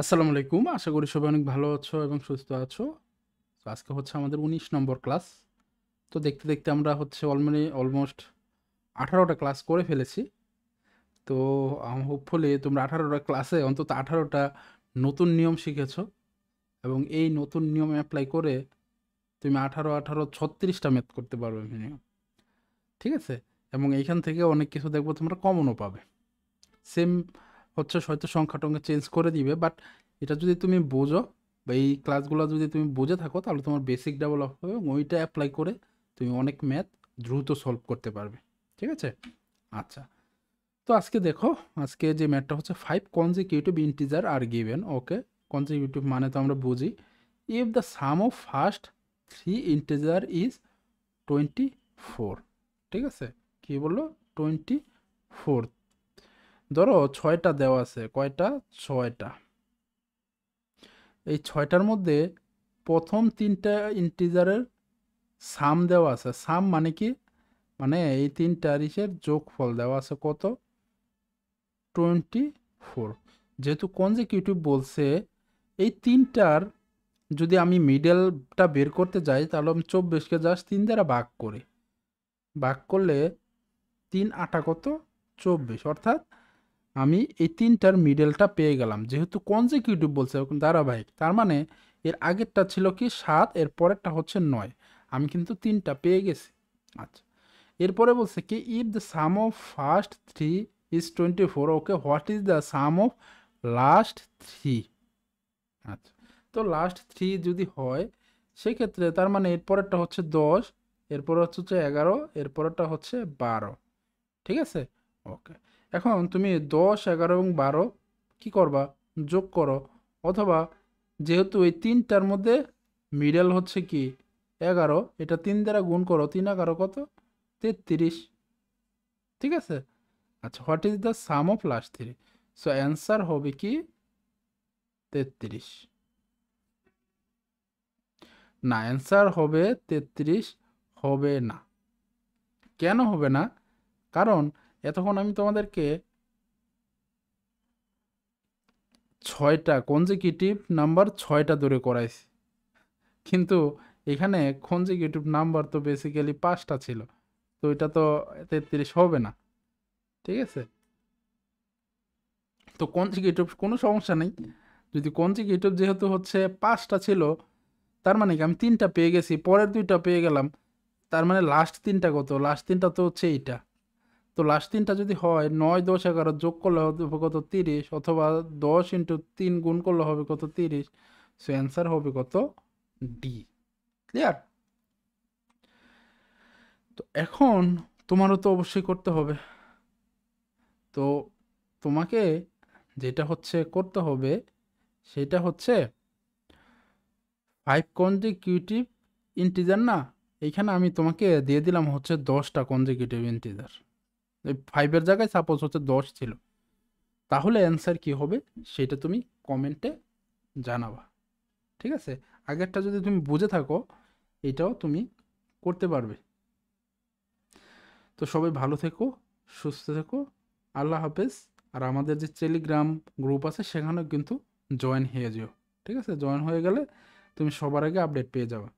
আসসালামু আলাইকুম আশা করি সবাই অনেক ভালো আছো এবং সুস্থ আছো তো আজকে হচ্ছে আমাদের উনিশ নম্বর ক্লাস তো দেখতে দেখতে আমরা হচ্ছে অলমনি অলমোস্ট আঠারোটা ক্লাস করে ফেলেছি তো হোপফুলি তোমরা আঠারোটা ক্লাসে অন্তত আঠারোটা নতুন নিয়ম শিখেছো এবং এই নতুন নিয়ম অ্যাপ্লাই করে তুমি আঠারো আঠারো ছত্রিশটা ম্যাথ করতে পারবে মিনিমাম ঠিক আছে এবং এইখান থেকে অনেক কিছু দেখবো তোমরা কমনও পাবে সেম হচ্ছে হয়তো সংখ্যাটঙ্কে চেঞ্জ করে দিবে বাট এটা যদি তুমি বোঝো বা এই ক্লাসগুলো যদি তুমি বুঝে থাকো তাহলে তোমার বেসিক ডেভেলপ হবে এবং ওইটা অ্যাপ্লাই করে তুমি অনেক ম্যাথ দ্রুত সলভ করতে পারবে ঠিক আছে আচ্ছা তো আজকে দেখো আজকে যে ম্যাথটা হচ্ছে ফাইভ কনজিকিউটিভ ইন্টিজার আর গিভেন ওকে কনজিকিউটিভ মানে তো আমরা বুঝি if the sum of first three integer is twenty four ঠিক আছে কি বললো টোয়েন্টি ফোর ধরো ছয়টা দেওয়া আছে কয়টা ছয়টা এই ছয়টার মধ্যে প্রথম তিনটা ইন্টিজারের সাম দেওয়া আছে সাম মানে কি মানে এই তিনটা ইসের যোগফল দেওয়া আছে কত টোয়েন্টি ফোর যেহেতু কনজিকিউটিভ বলছে এই তিনটার যদি আমি মিডেলটা বের করতে যাই তাহলে আমি চব্বিশকে জাস্ট তিন দ্বারা ভাগ করি ভাগ করলে তিন আটা কত চব্বিশ অর্থাৎ আমি এই তিনটার মিডেলটা পেয়ে গেলাম যেহেতু কনজিকিউটিভ বলছে ধারাবাহিক তার মানে এর আগেরটা ছিল কি সাত এর পরেরটা হচ্ছে নয় আমি কিন্তু তিনটা পেয়ে গেছি আচ্ছা এরপরে বলছে কি if the sum of first three is twenty four okay what is the sum of last three আচ্ছা তো লাস্ট থ্রি যদি হয় সেক্ষেত্রে তার মানে এরপরেরটা হচ্ছে দশ এরপরে হচ্ছে হচ্ছে এগারো এরপরেরটা হচ্ছে বারো ঠিক আছে ওকে এখন তুমি দশ এগারো এবং বারো কী করবা যোগ করো অথবা যেহেতু এই তিনটার মধ্যে মিডল হচ্ছে কি এগারো এটা তিন দ্বারা গুণ করো তিন এগারো কত তেত্রিশ ঠিক আছে আচ্ছা what is the sum of last three so answer হবে কি তেত্রিশ না অ্যান্সার হবে তেত্রিশ হবে না কেন হবে না কারণ এতক্ষণ আমি তোমাদেরকে ছয়টা কনজিকিউটিভ নাম্বার ছয়টা দূরে করাইছি কিন্তু এখানে কনজিকিউটিভ নাম্বার তো বেসিক্যালি পাঁচটা ছিল তো এটা তো তেত্রিশ হবে না ঠিক আছে তো কনজিকিউটিভ কোনো সমস্যা নেই যদি কনজিকিউটিভ যেহেতু হচ্ছে পাঁচটা ছিল তার মানে কি আমি তিনটা পেয়ে গেছি পরের দুইটা পেয়ে গেলাম তার মানে লাস্ট তিনটা কত লাস্ট তিনটা তো হচ্ছে এইটা তো লাস্ট তিনটা যদি হয় নয় দশ এগারো যোগ করলে হবে কত তিরিশ অথবা দশ ইন্টু তিন গুণ করলে হবে কত তিরিশ সো অ্যান্সার হবে কত ডি ক্লিয়ার তো এখন তোমারও তো অবশ্যই করতে হবে তো তোমাকে যেটা হচ্ছে করতে হবে সেটা হচ্ছে ফাইভ কনজিকিউটিভ ইন্টিজার না এখানে আমি তোমাকে দিয়ে দিলাম হচ্ছে দশটা কনজিকিউটিভ ইন্টিজার এই ফাইভের জায়গায় সাপোজ হচ্ছে দশ ছিল তাহলে অ্যান্সার কি হবে সেটা তুমি কমেন্টে জানাবা ঠিক আছে আগেরটা যদি তুমি বুঝে থাকো এটাও তুমি করতে পারবে তো সবাই ভালো থেকো সুস্থ থেকো আল্লাহ হাফেজ আর আমাদের যে টেলিগ্রাম গ্রুপ আছে সেখানেও কিন্তু জয়েন হয়ে যেও ঠিক আছে জয়েন হয়ে গেলে তুমি সবার আগে আপডেট পেয়ে যাবে